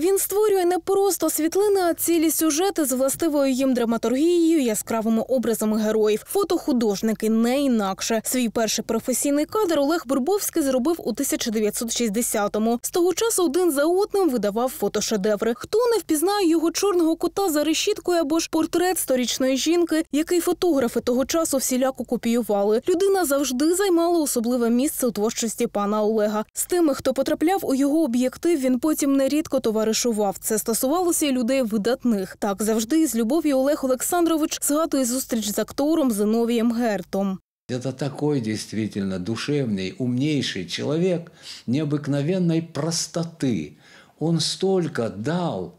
Він створює не просто світлини, а цілі сюжети з властивою їм драматургією, яскравими образами героїв. Фотохудожники не інакше. Свій перший професійний кадр Олег Бурбовський зробив у 1960-му. З того часу один за одним видавав фотошедеври. Хто не впізнає його чорного кота за решіткою або ж портрет сторічної жінки, який фотографи того часу всіляко копіювали. Людина завжди займала особливе місце у творчості пана Олега. З тими, хто потрапляв у його об'єктив, він потім нерідко товарив переживав. Це стосувалося і людей видатних. Так завжди з любов'ю Олег Олександрович згадує зустріч з актором Зиновієм Гертом. Это такой действительно душевный, умнейший человек необыкновенной простоты. Он столько дал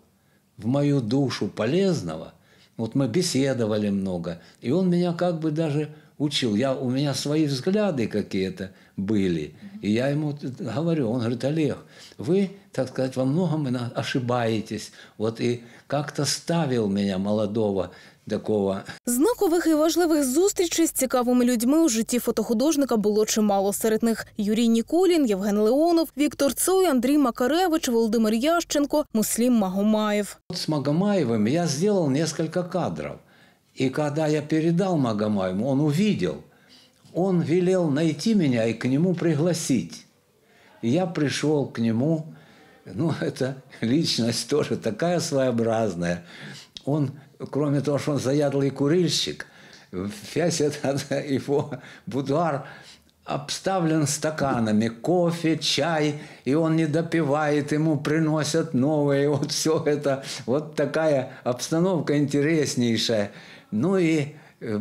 в мою душу полезного. Вот мы беседовали много, и он меня как бы даже учил. Я, у меня свои взгляды какие-то были. И я ему говорю, он говорит, Олег, вы, так сказать, во многом ошибаетесь. Вот и как-то ставил меня молодого такого. Знакових і важливих зустрічей з цікавими людьми у житті фотохудожника було чимало. Серед них Юрій Нікулін, Євген Леонов, Віктор Цой, Андрій Макаревич, Володимир Ященко, Муслім Магомаєв. От з Магомаєвим я зробив кілька кадрів. И когда я передал Магомаему, он увидел, он велел найти меня и к нему пригласить. И я пришел к нему, ну, это личность тоже такая своеобразная. Он, кроме того, что он заядлый курильщик, весь этот его будуар обставлен стаканами кофе, чай, и он не допивает, ему приносят новые, вот все это, вот такая обстановка интереснейшая. Ну и э,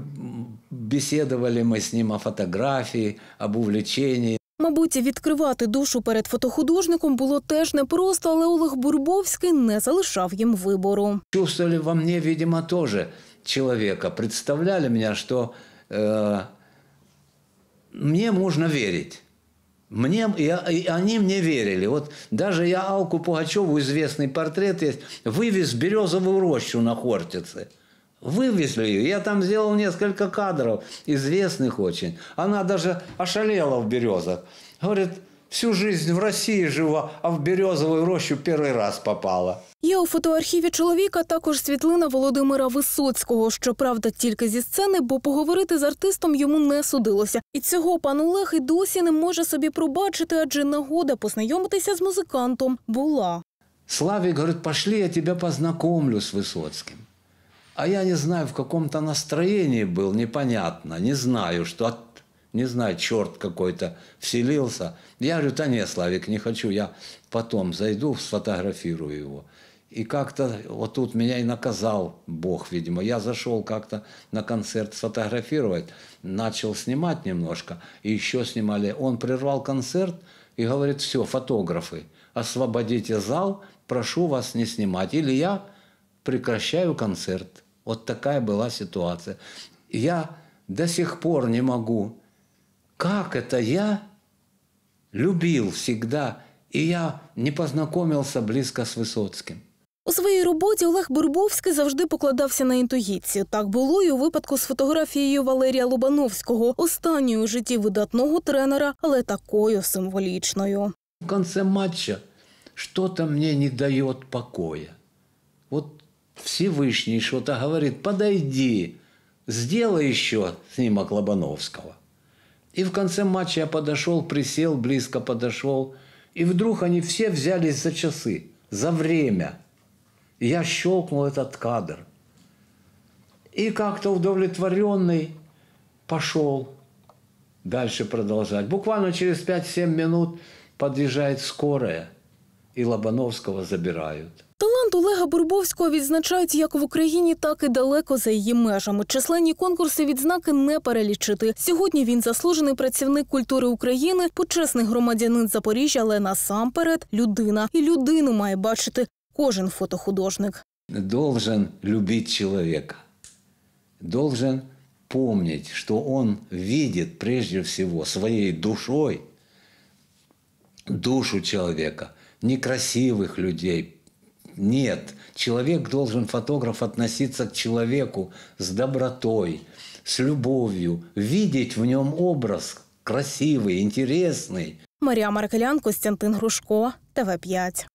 беседовали мы с ним о фотографии, об увлечении. Мабуть, відкривати душу перед фотохудожником було теж непросто, але Олег Бурбовський не залишав їм вибору. Чувствовали во мне, видимо, тоже человека. Представляли меня, що. э, мне можно верить. Мне, и, и они мне верили. Вот даже я Алку Пугачеву, известный портрет есть, вывез березовую рощу на Хортице. Вывезли ее. Я там сделал несколько кадров, известных очень. Она даже ошалела в березах. Говорит, всю жизнь в Росії жила, а в Березову рощу перший раз попала. Є у фотоархіві чоловіка також світлина Володимира Висоцького. Щоправда, тільки зі сцени, бо поговорити з артистом йому не судилося. І цього пан Олег і досі не може собі пробачити, адже нагода познайомитися з музикантом була. Славик говорит, пошли, я тебе познакомлю з Висоцьким. А я не знаю, в якому настроєнні був, непонятно, не знаю, что Не знаю, черт какой-то вселился. Я говорю, да нет, Славик, не хочу, я потом зайду, сфотографирую его. И как-то вот тут меня и наказал Бог, видимо. Я зашел как-то на концерт сфотографировать, начал снимать немножко, и еще снимали. Он прервал концерт и говорит, все, фотографы, освободите зал, прошу вас не снимать. Или я прекращаю концерт. Вот такая была ситуация. Я до сих пор не могу как это я любил всегда, и я не познакомился близко с Высоцким. У своїй роботі Олег Бурбовський завжди покладався на інтуїцію. Так було і у випадку з фотографією Валерія Лобановського, останньої у житті видатного тренера, але такою символічною. В кінці матчу щось мені не дає покою. От Всевышний щось говорить, подойди, сделай ще снимок Лобановського. И в конце матча я подошел, присел, близко подошел. И вдруг они все взялись за часы, за время. И я щелкнул этот кадр. И как-то удовлетворенный пошел дальше продолжать. Буквально через 5-7 минут подъезжает скорая, и Лобановского забирают – Талант Олега Бурбовського відзначають як в Україні, так і далеко за її межами. Численні конкурси відзнаки не перелічити. Сьогодні він заслужений працівник культури України, почесний громадянин Запоріжжя, але насамперед людина. І людину має бачити кожен фотохудожник. Должен любити чоловіка, должен помнить, що он видит прежде всего своєю душою душу чоловіка, некрасивих людей. Нет, человек должен, фотограф, относиться к человеку с добротой, с любовью, видеть в нем образ красивый, интересный. Марія Маркелян, Костянтин Грушко, ТВ 5